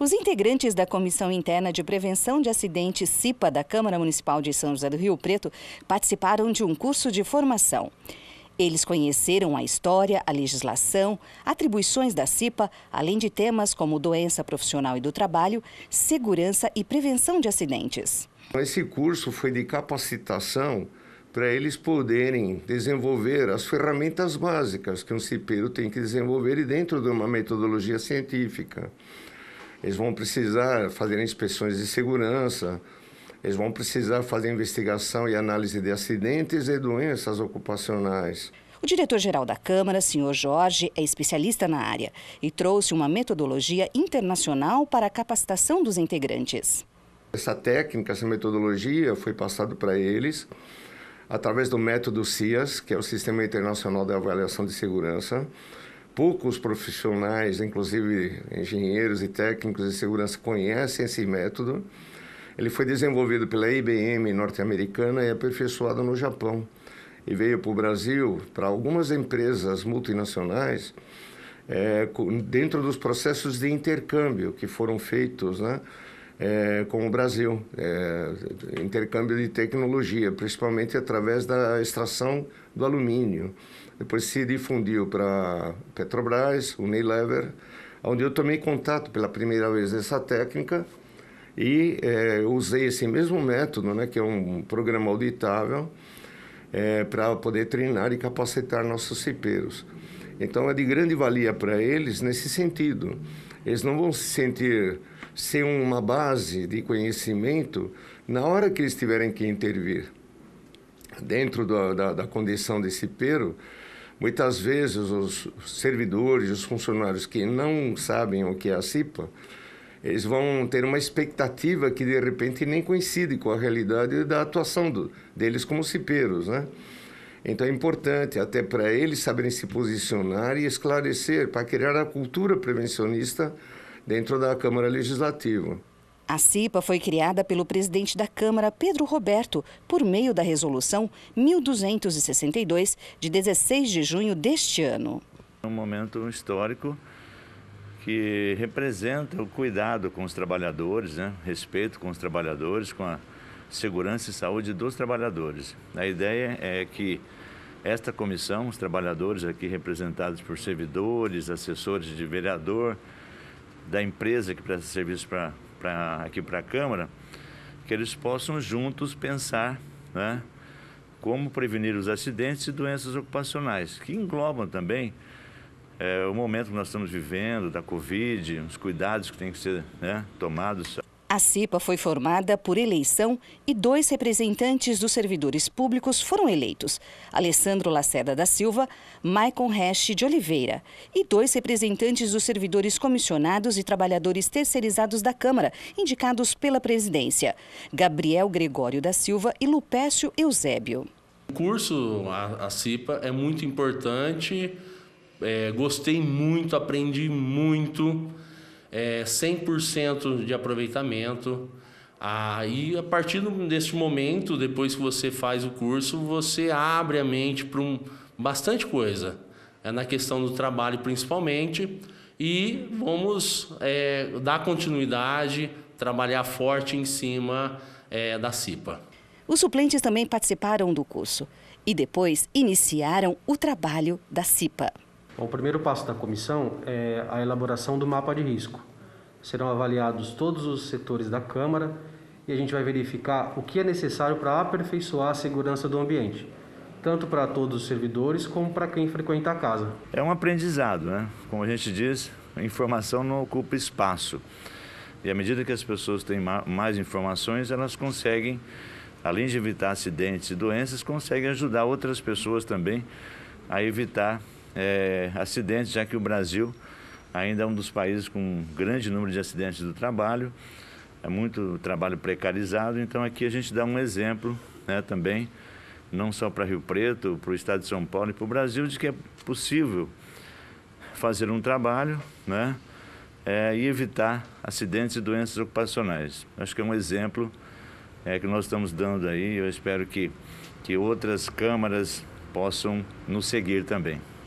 Os integrantes da Comissão Interna de Prevenção de Acidentes CIPA da Câmara Municipal de São José do Rio Preto participaram de um curso de formação. Eles conheceram a história, a legislação, atribuições da CIPA, além de temas como doença profissional e do trabalho, segurança e prevenção de acidentes. Esse curso foi de capacitação para eles poderem desenvolver as ferramentas básicas que um cipeiro tem que desenvolver e dentro de uma metodologia científica. Eles vão precisar fazer inspeções de segurança, eles vão precisar fazer investigação e análise de acidentes e doenças ocupacionais. O diretor-geral da Câmara, senhor Jorge, é especialista na área e trouxe uma metodologia internacional para a capacitação dos integrantes. Essa técnica, essa metodologia foi passada para eles através do método CIAS, que é o Sistema Internacional de Avaliação de Segurança, Poucos profissionais, inclusive engenheiros e técnicos de segurança, conhecem esse método. Ele foi desenvolvido pela IBM norte-americana e aperfeiçoado no Japão. E veio para o Brasil, para algumas empresas multinacionais, é, dentro dos processos de intercâmbio que foram feitos, né? é, com o Brasil, é, intercâmbio de tecnologia, principalmente através da extração do alumínio. Depois se difundiu para Petrobras, Unilever, onde eu tomei contato pela primeira vez essa técnica e é, usei esse mesmo método, né, que é um programa auditável, é, para poder treinar e capacitar nossos cipeiros. Então é de grande valia para eles nesse sentido. Eles não vão se sentir ser uma base de conhecimento na hora que eles tiverem que intervir. Dentro da, da, da condição desse pero, muitas vezes os servidores, os funcionários que não sabem o que é a CIPA, eles vão ter uma expectativa que de repente nem coincide com a realidade da atuação do, deles como cipeiros, né? Então é importante até para eles saberem se posicionar e esclarecer para criar a cultura prevencionista dentro da Câmara Legislativa. A CIPA foi criada pelo presidente da Câmara, Pedro Roberto, por meio da Resolução 1262, de 16 de junho deste ano. É um momento histórico que representa o cuidado com os trabalhadores, né? respeito com os trabalhadores, com a segurança e saúde dos trabalhadores. A ideia é que esta comissão, os trabalhadores aqui representados por servidores, assessores de vereador, da empresa que presta serviço pra, pra, aqui para a Câmara, que eles possam juntos pensar né, como prevenir os acidentes e doenças ocupacionais, que englobam também é, o momento que nós estamos vivendo, da Covid, os cuidados que têm que ser né, tomados. A CIPA foi formada por eleição e dois representantes dos servidores públicos foram eleitos: Alessandro Laceda da Silva, Maicon Hesch de Oliveira, e dois representantes dos servidores comissionados e trabalhadores terceirizados da Câmara, indicados pela presidência: Gabriel Gregório da Silva e Lupécio Eusébio. O curso, a, a CIPA, é muito importante, é, gostei muito, aprendi muito é, 100% de aproveitamento. Aí, ah, a partir desse momento, depois que você faz o curso, você abre a mente para um, bastante coisa. É na questão do trabalho, principalmente. E vamos é, dar continuidade, trabalhar forte em cima é, da CIPA. Os suplentes também participaram do curso e depois iniciaram o trabalho da CIPA. Bom, o primeiro passo da comissão é a elaboração do mapa de risco. Serão avaliados todos os setores da Câmara e a gente vai verificar o que é necessário para aperfeiçoar a segurança do ambiente, tanto para todos os servidores como para quem frequenta a casa. É um aprendizado, né? Como a gente diz, a informação não ocupa espaço. E à medida que as pessoas têm mais informações, elas conseguem, além de evitar acidentes e doenças, conseguem ajudar outras pessoas também a evitar é, acidentes, já que o Brasil ainda é um dos países com um grande número de acidentes do trabalho, é muito trabalho precarizado, então aqui a gente dá um exemplo né, também, não só para Rio Preto, para o estado de São Paulo e para o Brasil, de que é possível fazer um trabalho né, é, e evitar acidentes e doenças ocupacionais. Acho que é um exemplo é, que nós estamos dando aí, eu espero que, que outras câmaras possam nos seguir também.